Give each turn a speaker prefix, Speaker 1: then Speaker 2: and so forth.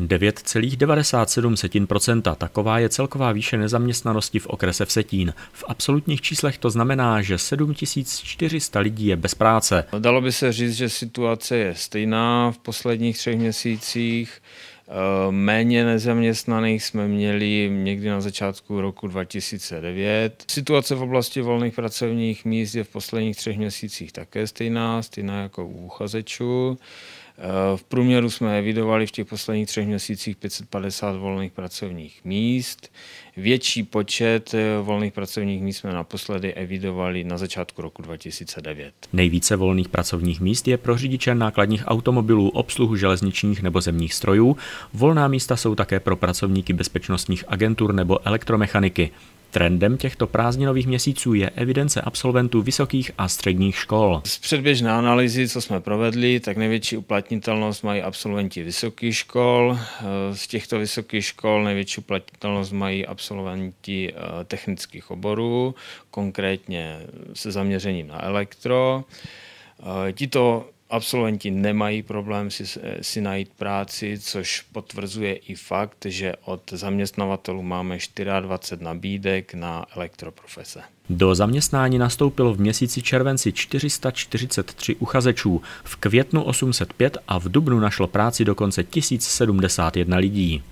Speaker 1: 9,97 taková je celková výše nezaměstnanosti v okrese Vsetín. V absolutních číslech to znamená, že 7400 lidí je bez práce.
Speaker 2: Dalo by se říct, že situace je stejná v posledních třech měsících. Eh, méně nezaměstnaných jsme měli někdy na začátku roku 2009. Situace v oblasti volných pracovních míst je v posledních třech měsících také stejná, stejná jako u uchazečů. V průměru jsme evidovali v těch posledních třech měsících 550 volných pracovních míst. Větší počet eh, volných pracovních míst jsme naposledy evidovali na začátku roku 2009.
Speaker 1: Nejvíce volných pracovních míst je pro řidiče nákladních automobilů, obsluhu železničních nebo zemních strojů. Volná místa jsou také pro pracovníky bezpečnostních agentur nebo elektromechaniky. Trendem těchto prázdninových měsíců je evidence absolventů vysokých a středních škol. Z
Speaker 2: předběžné analýzy, co jsme provedli, tak největší uplatnitelnost mají absolventi vysokých škol. Eh, z těchto vysokých škol největší uplatnitelnost mají absolventi eh, technických oborů, konkrétně se zaměřením na elektro. Eh, tito Absolventi nemají problém si, eh, si najít práci, což potvrzuje i fakt, že od zaměstnavatelů máme 24 nabídek na elektroprofese.
Speaker 1: Do zaměstnání nastoupilo v měsíci červenci 443 uchazečů, v květnu 805 a v dubnu našlo práci dokonce 1071 lidí.